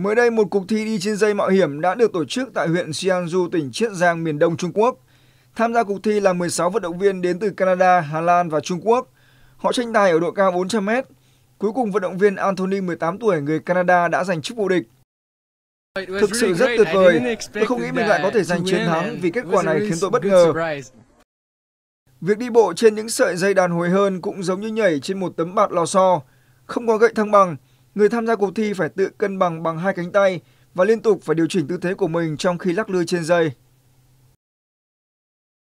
Mới đây, một cuộc thi đi trên dây mạo hiểm đã được tổ chức tại huyện Xiangju, tỉnh Chiết Giang, miền đông Trung Quốc. Tham gia cuộc thi là 16 vận động viên đến từ Canada, Hà Lan và Trung Quốc. Họ tranh tài ở độ cao 400 mét. Cuối cùng, vận động viên Anthony, 18 tuổi, người Canada đã giành chức vô địch. Thực sự rất tuyệt vời. Tôi không nghĩ mình lại có thể giành chiến thắng vì kết quả này khiến tôi bất ngờ. Việc đi bộ trên những sợi dây đàn hồi hơn cũng giống như nhảy trên một tấm bạt lò xo. Không có gậy thăng bằng, người tham gia cuộc thi phải tự cân bằng bằng hai cánh tay và liên tục phải điều chỉnh tư thế của mình trong khi lắc lư trên dây.